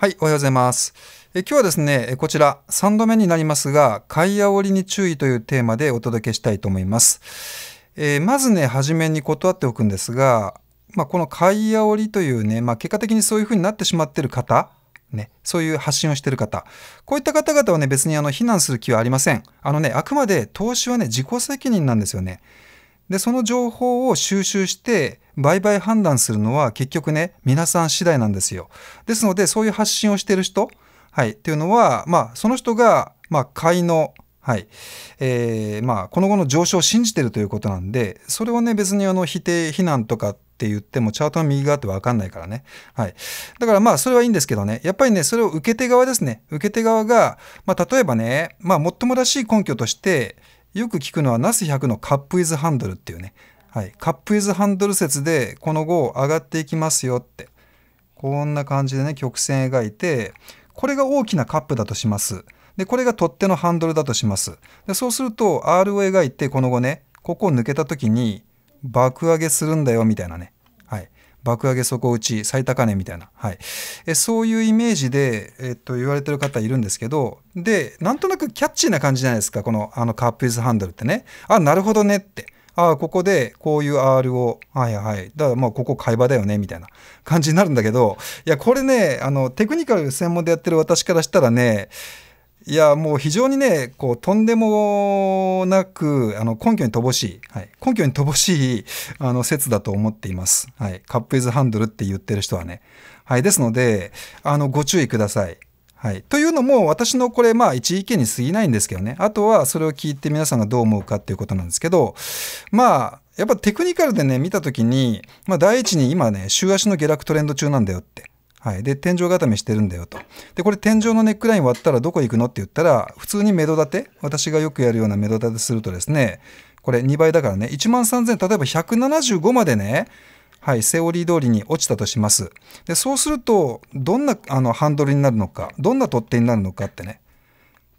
はい、おはようございます。え今日はですね、こちら3度目になりますが、買い煽りに注意というテーマでお届けしたいと思います。えー、まずね、初めに断っておくんですが、まあ、この買い煽りというね、まあ、結果的にそういうふうになってしまってる方、ね、そういう発信をしてる方、こういった方々はね、別にあの非難する気はありません。あのね、あくまで投資はね、自己責任なんですよね。で、その情報を収集して、売買判断するのは結局ね、皆さん次第なんですよ。ですので、そういう発信をしている人、はい、っていうのは、まあ、その人が、まあ、買いの、はいえーまあ、この後の上昇を信じているということなんで、それをね、別にあの否定、非難とかって言っても、チャートの右側ってわかんないからね。はい、だからまあ、それはいいんですけどね、やっぱりね、それを受け手側ですね、受け手側が、まあ、例えばね、まあ、ももらしい根拠として、よく聞くのは、ナス100のカップイズハンドルっていうね、はい、カップイズハンドル説でこの後上がっていきますよってこんな感じでね曲線描いてこれが大きなカップだとします。でこれが取っ手のハンドルだとします。でそうすると R を描いてこの後ねここを抜けた時に爆上げするんだよみたいなね、はい、爆上げ底打ち最高値みたいな、はい、えそういうイメージで、えっと、言われてる方いるんですけどでなんとなくキャッチーな感じじゃないですかこのあのカップイズハンドルってねあなるほどねって。ああ、ここでこういう R を、はいはい、だからまあここ会話だよね、みたいな感じになるんだけど、いや、これね、あの、テクニカル専門でやってる私からしたらね、いや、もう非常にね、こう、とんでもなく、あの、根拠に乏しい、はい、根拠に乏しい、あの、説だと思っています。はい、カップイズハンドルって言ってる人はね。はい、ですので、あの、ご注意ください。はい、というのも私のこれまあ一意見に過ぎないんですけどねあとはそれを聞いて皆さんがどう思うかっていうことなんですけどまあやっぱテクニカルでね見た時に、まあ、第一に今ね週足の下落トレンド中なんだよって。はい、で天井固めしてるんだよと。でこれ天井のネックライン割ったらどこ行くのって言ったら普通に目ド立て私がよくやるような目ド立てするとですねこれ2倍だからね1万3000例えば175までねはい、セオリー通りに落ちたとします。でそうするとどんなあのハンドルになるのかどんな取っ手になるのかってね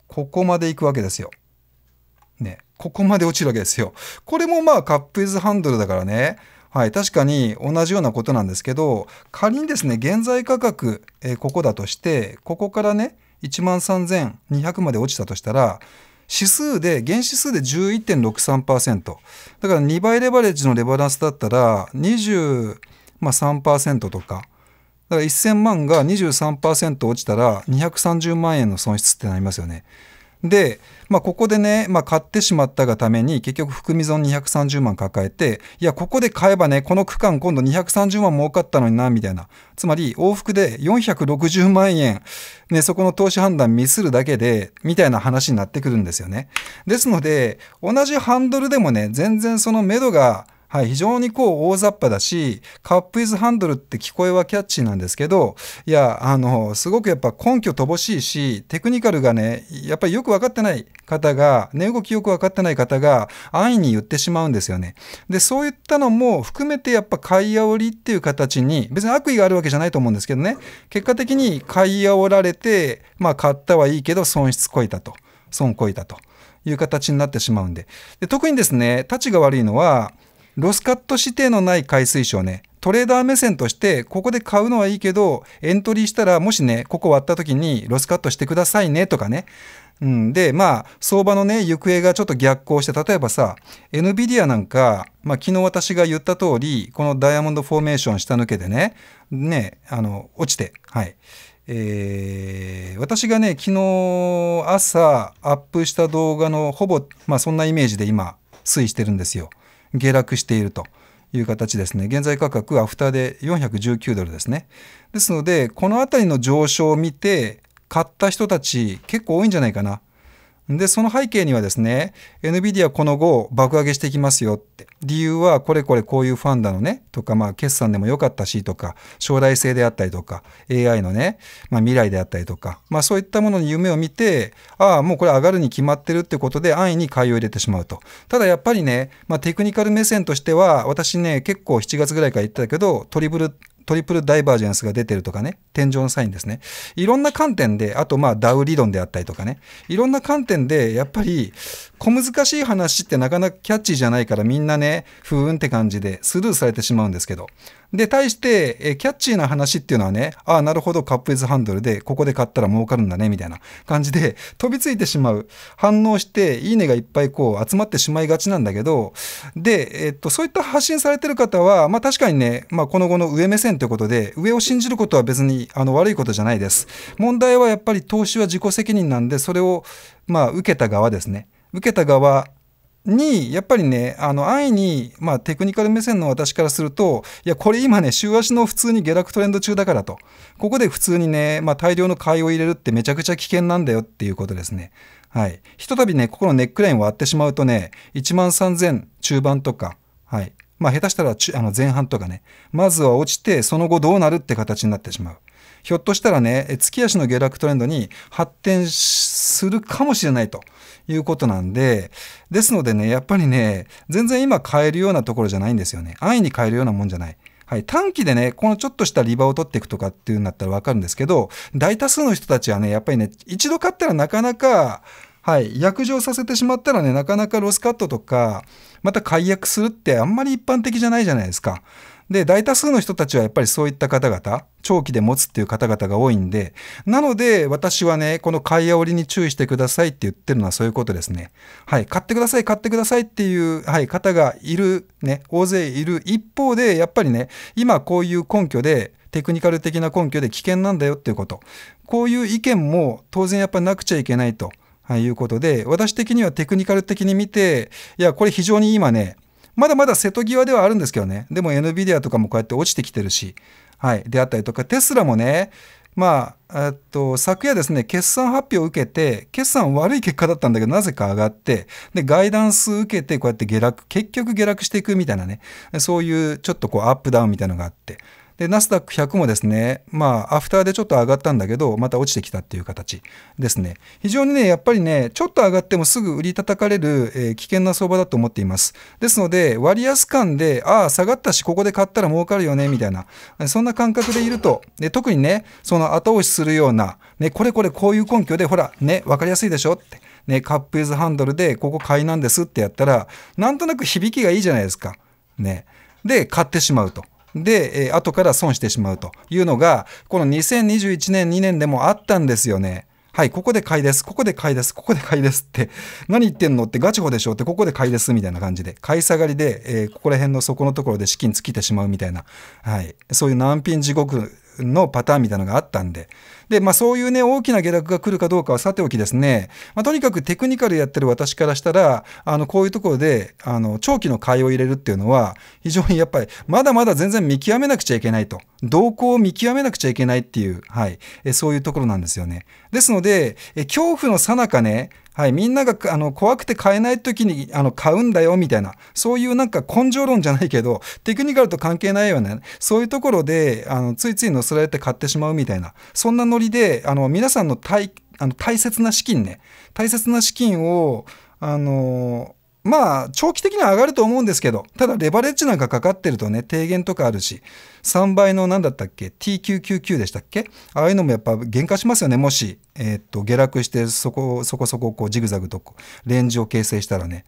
ここまでいくわけですよ。ねここまで落ちるわけですよ。これもまあカップイズハンドルだからねはい、確かに同じようなことなんですけど仮にですね現在価格、えー、ここだとしてここからね1万3200まで落ちたとしたら指数で、原指数で11.63%。だから2倍レバレッジのレバランスだったら23%とか。だから1000万が23%落ちたら230万円の損失ってなりますよね。で、まあ、ここでね、まあ、買ってしまったがために結局含み損230万抱えていやここで買えばねこの区間今度230万儲かったのになみたいなつまり往復で460万円、ね、そこの投資判断ミスるだけでみたいな話になってくるんですよねですので同じハンドルでもね全然その目処がはい、非常にこう大雑把だし、カップイズハンドルって聞こえはキャッチーなんですけど、いや、あの、すごくやっぱ根拠乏しいし、テクニカルがね、やっぱりよくわかってない方が、値、動きよくわかってない方が安易に言ってしまうんですよね。で、そういったのも含めてやっぱ買い煽りっていう形に、別に悪意があるわけじゃないと思うんですけどね、結果的に買い煽られて、まあ買ったはいいけど損失こいたと。損こいたという形になってしまうんで。で特にですね、たちが悪いのは、ロスカット指定のない海水賞ね、トレーダー目線として、ここで買うのはいいけど、エントリーしたら、もしね、ここ割った時にロスカットしてくださいねとかね。うん、で、まあ、相場のね、行方がちょっと逆行して、例えばさ、NVIDIA なんか、まあ、昨日私が言った通り、このダイヤモンドフォーメーション下抜けでね、ね、あの、落ちて、はい。えー、私がね、昨日朝アップした動画のほぼ、まあ、そんなイメージで今、推移してるんですよ。下落しているという形ですね。現在価格、アフターで419ドルですね。ですので、この辺りの上昇を見て、買った人たち結構多いんじゃないかな。で、その背景にはですね、NVIDIA この後爆上げしていきますよって。理由はこれこれこういうファンだのね、とか、まあ決算でも良かったしとか、将来性であったりとか、AI のね、まあ未来であったりとか、まあそういったものに夢を見て、ああ、もうこれ上がるに決まってるってことで安易に買いを入れてしまうと。ただやっぱりね、まあテクニカル目線としては、私ね、結構7月ぐらいから言ってたけど、トリブルトリプルダイバージェンスが出てるとかね、天井のサインですね。いろんな観点で、あとまあダウ理論であったりとかね、いろんな観点で、やっぱり、小難しい話ってなかなかキャッチーじゃないからみんなね、ふーんって感じでスルーされてしまうんですけど。で、対して、えキャッチーな話っていうのはね、ああ、なるほど、カップイズハンドルで、ここで買ったら儲かるんだね、みたいな感じで、飛びついてしまう。反応して、いいねがいっぱいこう集まってしまいがちなんだけど、で、えっと、そういった発信されてる方は、まあ確かにね、まあこの後の上目線ということで、上を信じることは別にあの悪いことじゃないです。問題はやっぱり投資は自己責任なんで、それを、まあ受けた側ですね。受けた側にやっぱりねあの安易に、まあ、テクニカル目線の私からするといやこれ今ね週足の普通に下落トレンド中だからとここで普通にね、まあ、大量の買いを入れるってめちゃくちゃ危険なんだよっていうことですねはいひとたびねここのネックラインを割ってしまうとね1万3000中盤とかはいまあ下手したらあの前半とかねまずは落ちてその後どうなるって形になってしまうひょっとしたらね、月足の下落トレンドに発展するかもしれないということなんで、ですのでね、やっぱりね、全然今買えるようなところじゃないんですよね。安易に買えるようなもんじゃない。はい、短期でね、このちょっとしたリバを取っていくとかっていうんだったらわかるんですけど、大多数の人たちはね、やっぱりね、一度買ったらなかなか、はい、約定させてしまったらね、なかなかロスカットとか、また解約するってあんまり一般的じゃないじゃないですか。で、大多数の人たちはやっぱりそういった方々、長期で持つっていう方々が多いんで、なので私はね、この買い煽りに注意してくださいって言ってるのはそういうことですね。はい、買ってください、買ってくださいっていう、はい、方がいる、ね、大勢いる一方で、やっぱりね、今こういう根拠で、テクニカル的な根拠で危険なんだよっていうこと。こういう意見も当然やっぱなくちゃいけないと。はい、いうことで、私的にはテクニカル的に見て、いや、これ非常に今ね、まだまだ瀬戸際ではあるんですけどね。でも NVIDIA とかもこうやって落ちてきてるし、はい、であったりとか、テスラもね、まあ、えっと、昨夜ですね、決算発表を受けて、決算悪い結果だったんだけど、なぜか上がって、で、ガイダンス受けて、こうやって下落、結局下落していくみたいなね、そういうちょっとこうアップダウンみたいなのがあって、で、ナスダック100もですね、まあ、アフターでちょっと上がったんだけど、また落ちてきたっていう形ですね。非常にね、やっぱりね、ちょっと上がってもすぐ売り叩かれる、えー、危険な相場だと思っています。ですので、割安感で、ああ、下がったし、ここで買ったら儲かるよね、みたいな、そんな感覚でいると、で特にね、その後押しするような、ね、これこれこういう根拠で、ほら、ね、分かりやすいでしょって。ね、カップイズハンドルでここ買いなんですってやったら、なんとなく響きがいいじゃないですか。ね。で、買ってしまうと。で、えー、後から損してしまうというのが、この2021年、2年でもあったんですよね。はい、ここで買いです、ここで買いです、ここで買いですって、何言ってんのってガチホでしょって、ここで買いですみたいな感じで、買い下がりで、えー、ここら辺の底のところで資金尽きてしまうみたいな、はい、そういう難品地獄のパターンみたいなのがあったんで。で、まあそういうね、大きな下落が来るかどうかはさておきですね、まあ、とにかくテクニカルやってる私からしたら、あの、こういうところで、あの、長期の買いを入れるっていうのは、非常にやっぱり、まだまだ全然見極めなくちゃいけないと。動向を見極めなくちゃいけないっていう、はい、えそういうところなんですよね。ですので、え恐怖のさなかね、はい、みんながあの怖くて買えない時にあの買うんだよみたいなそういうなんか根性論じゃないけどテクニカルと関係ないよねそういうところであのついつい乗せられて買ってしまうみたいなそんなノリであの皆さんの大あの大切な資金ね大切な資金をあのまあ、長期的には上がると思うんですけど、ただレバレッジなんかかかってるとね、低減とかあるし、3倍の何だったっけ ?T999 でしたっけああいうのもやっぱ減価しますよね、もし、えー、っと、下落して、そこ、そこそこ、こう、ジグザグと、レンジを形成したらね。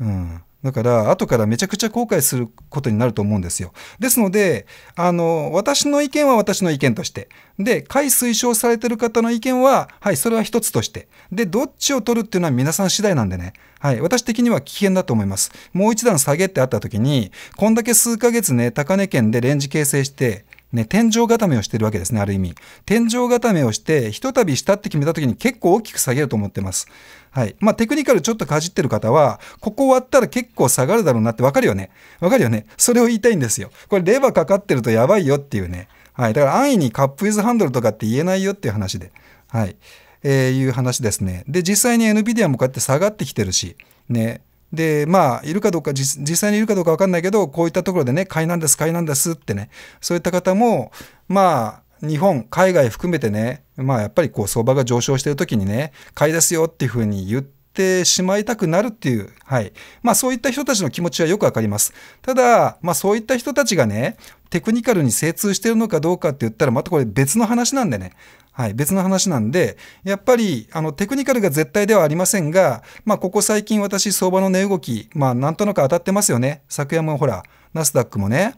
うん。だから、後からめちゃくちゃ後悔することになると思うんですよ。ですので、あの、私の意見は私の意見として。で、解推奨されてる方の意見は、はい、それは一つとして。で、どっちを取るっていうのは皆さん次第なんでね。はい、私的には危険だと思います。もう一段下げってあった時に、こんだけ数ヶ月ね、高値圏でレンジ形成して、ね、天井固めをしてるわけですね、ある意味。天井固めをして、ひとたびしたって決めた時に結構大きく下げると思ってます。はい。まあ、テクニカルちょっとかじってる方は、ここ終わったら結構下がるだろうなってわかるよね。わかるよね。それを言いたいんですよ。これレバーかかってるとやばいよっていうね。はい。だから安易にカップイズハンドルとかって言えないよっていう話で。はい。えー、いう話ですね。で、実際に NVIDIA もこうやって下がってきてるし、ね、で、まあ、いるかどうか、実際にいるかどうかわかんないけど、こういったところでね、買いなんです、買いなんですってね、そういった方も、まあ、日本、海外含めてね、まあ、やっぱりこう、相場が上昇してる時にね、買いですよっていうふうに言って、ってしまいたくなるっていう、はい。まあそういった人たちの気持ちはよくわかります。ただ、まあそういった人たちがね、テクニカルに精通しているのかどうかって言ったら、またこれ別の話なんでね。はい、別の話なんで、やっぱり、あの、テクニカルが絶対ではありませんが、まあ、ここ最近私、相場の値動き、まあ、なんとなく当たってますよね。昨夜もほら、ナスダックもね、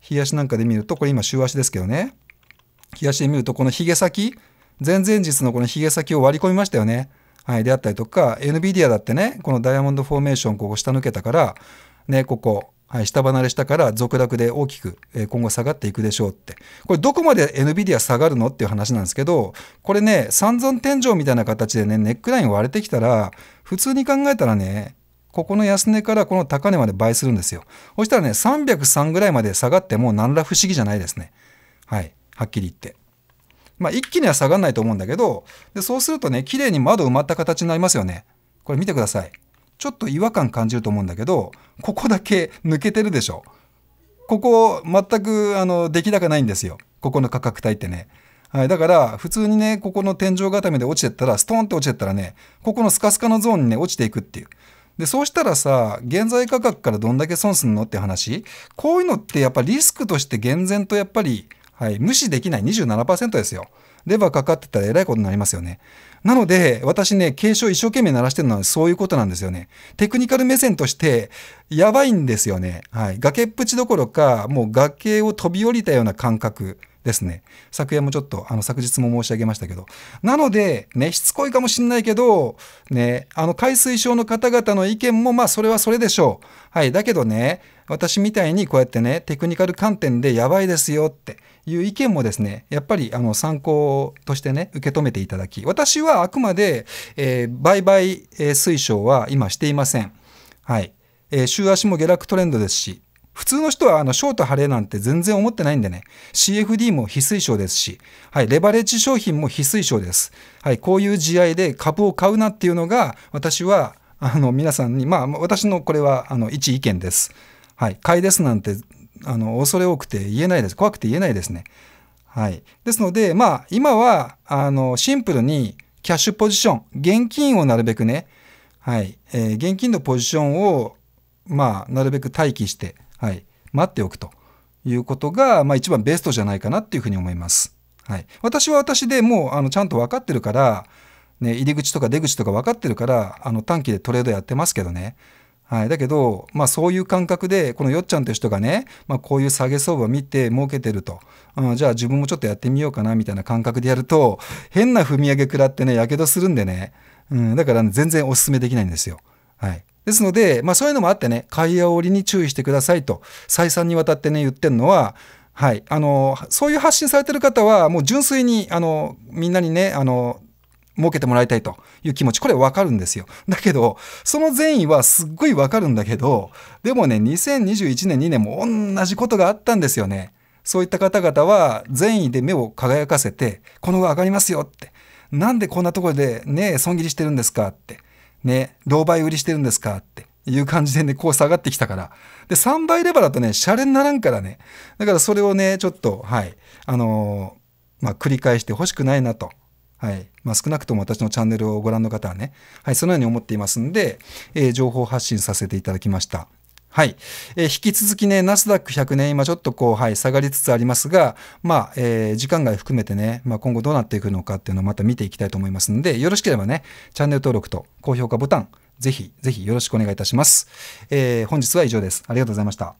日足なんかで見ると、これ今、週足ですけどね、日足で見ると、このヒゲ先、前々日のこのヒゲ先を割り込みましたよね。はい、であったりとか、NVIDIA だってね、このダイヤモンドフォーメーション、ここ下抜けたから、ね、ここ、はい、下離れしたから続落で大きく今後下がっていくでしょうって。これどこまで NVIDIA 下がるのっていう話なんですけど、これね、三尊天井みたいな形でね、ネックライン割れてきたら、普通に考えたらね、ここの安値からこの高値まで倍するんですよ。そしたらね、303ぐらいまで下がっても何ら不思議じゃないですね。はい、はっきり言って。まあ、一気には下がらないと思うんだけど、でそうするとね、綺麗に窓埋まった形になりますよね。これ見てください。ちょっと違和感感じると思うんだけど、ここだけ抜けてるでしょ。ここ、全く、あの、出来高ないんですよ。ここの価格帯ってね。はい、だから、普通にね、ここの天井固めで落ちてったら、ストーンって落ちてったらね、ここのスカスカのゾーンにね、落ちていくっていう。で、そうしたらさ、現在価格からどんだけ損すんのって話。こういうのってやっぱリスクとして厳然とやっぱりはい、無視できない27%ですよ。レバーかかってたらえらいことになりますよね。なので、私ね、警鐘一生懸命鳴らしてるのはそういうことなんですよね。テクニカル目線として、やばいんですよね。はい。崖っぷちどころか、もう崖を飛び降りたような感覚ですね。昨夜もちょっと、あの、昨日も申し上げましたけど。なので、ね、しつこいかもしんないけど、ね、あの、海水症の方々の意見も、まあ、それはそれでしょう。はい。だけどね、私みたいにこうやってね、テクニカル観点でやばいですよって。いう意見もですね、やっぱりあの参考としてね、受け止めていただき、私はあくまで、えー、売買推奨は今していません。はい。えー、週足も下落トレンドですし、普通の人はあのショート晴れなんて全然思ってないんでね、CFD も非推奨ですし、はい、レバレッジ商品も非推奨です。はい、こういう試合で株を買うなっていうのが、私はあの皆さんに、まあ、私のこれはあの一意見です。はい、買いですなんてあの恐れ多くて言えないです怖くて言えないですね。はい、ですので、まあ、今はあのシンプルにキャッシュポジション現金をなるべくね、はいえー、現金のポジションを、まあ、なるべく待機して、はい、待っておくということが、まあ、一番ベストじゃないかなっていうふうに思います。はい、私は私でもうあのちゃんと分かってるから、ね、入り口とか出口とか分かってるからあの短期でトレードやってますけどねはい、だけど、まあ、そういう感覚でこのよっちゃんという人がね、まあ、こういう下げ相場を見て儲けてると、うん、じゃあ自分もちょっとやってみようかなみたいな感覚でやると変な踏み上げ食らってねやけどするんでね、うん、だから、ね、全然おすすめできないんですよ。はいですので、まあそういうのもあってね、買い煽りに注意してくださいと、再三にわたってね、言ってるのは、はい、あの、そういう発信されてる方は、もう純粋に、あの、みんなにね、あの、設けてもらいたいという気持ち、これわかるんですよ。だけど、その善意はすっごいわかるんだけど、でもね、2021年、2年も同じことがあったんですよね。そういった方々は善意で目を輝かせて、この上がりますよって。なんでこんなところでね、損切りしてるんですかって。ね、同倍売りしてるんですかって。いう感じでね、こう下がってきたから。で、3倍レバーだとね、シャレにならんからね。だからそれをね、ちょっと、はい、あのー、まあ、繰り返してほしくないなとはいまあ、少なくとも私のチャンネルをご覧の方はね、はい、そのように思っていますんで、えー、情報発信させていただきました。はい。えー、引き続きね、ナスダック100ね、今ちょっとこう、はい、下がりつつありますが、まあ、えー、時間外含めてね、まあ、今後どうなっていくのかっていうのをまた見ていきたいと思いますので、よろしければね、チャンネル登録と高評価ボタン、ぜひ、ぜひよろしくお願いいたします。えー、本日は以上です。ありがとうございました。